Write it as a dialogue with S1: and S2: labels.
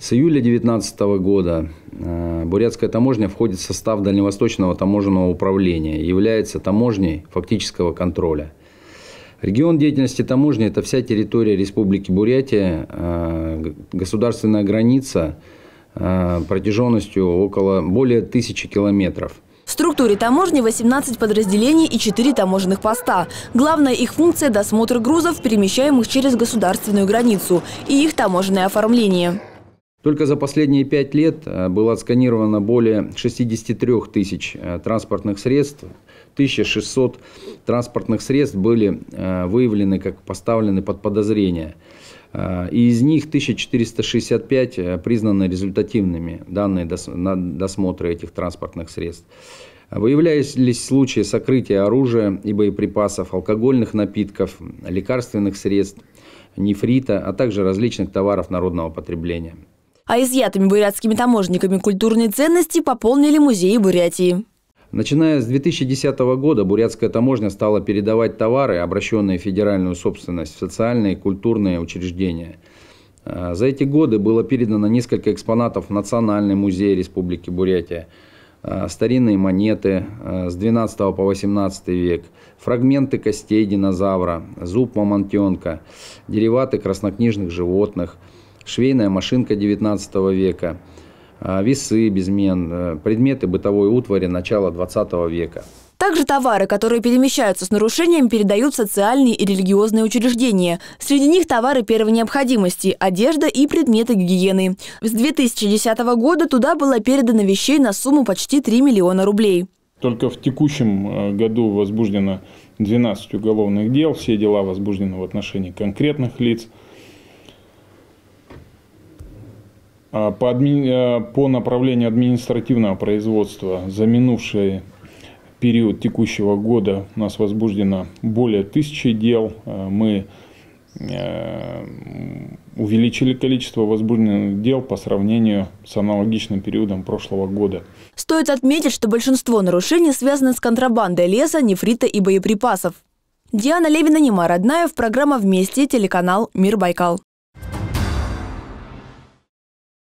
S1: С июля 2019 года э, Бурятская таможня входит в состав Дальневосточного таможенного управления, является таможней фактического контроля. Регион деятельности таможни – это вся территория Республики Бурятия, э, государственная граница э, протяженностью около более тысячи километров –
S2: в структуре таможни 18 подразделений и 4 таможенных поста. Главная их функция – досмотр грузов, перемещаемых через государственную границу, и их таможенное оформление.
S1: Только за последние пять лет э, было отсканировано более 63 тысяч э, транспортных средств. 1600 транспортных средств были э, выявлены как поставлены под подозрение. И из них 1465 признаны результативными данные досмотра этих транспортных средств. Выявлялись случаи сокрытия оружия и боеприпасов, алкогольных напитков, лекарственных средств, нефрита, а также различных товаров народного потребления.
S2: А изъятыми бурятскими таможенниками культурные ценности пополнили музеи Бурятии.
S1: Начиная с 2010 года бурятская таможня стала передавать товары, обращенные в федеральную собственность, в социальные и культурные учреждения. А, за эти годы было передано несколько экспонатов в Национальный музей Республики Бурятия, а, старинные монеты а, с 12 по 18 век, фрагменты костей динозавра, зуб мамонтенка, дериваты краснокнижных животных – швейная машинка 19 века, а, весы безмен, э, предметы бытовой утвари начала 20 века.
S2: Также товары, которые перемещаются с нарушением, передают социальные и религиозные учреждения. Среди них товары первой необходимости, одежда и предметы гигиены. С 2010 года туда было передано вещей на сумму почти 3 миллиона рублей.
S3: Только в текущем э, году возбуждено 12 уголовных дел, все дела возбуждены в отношении конкретных лиц – А, по, адми... Э, по направлению административного производства за минувший период текущего года у нас возбуждено более тысячи дел. Э, мы э, увеличили количество возбужденных дел по сравнению с аналогичным периодом прошлого года.
S2: Стоит отметить, что большинство нарушений связаны с контрабандой леса, нефрита и боеприпасов. Диана Левина, Родная
S3: в программа «Вместе», телеканал «Мир Байкал».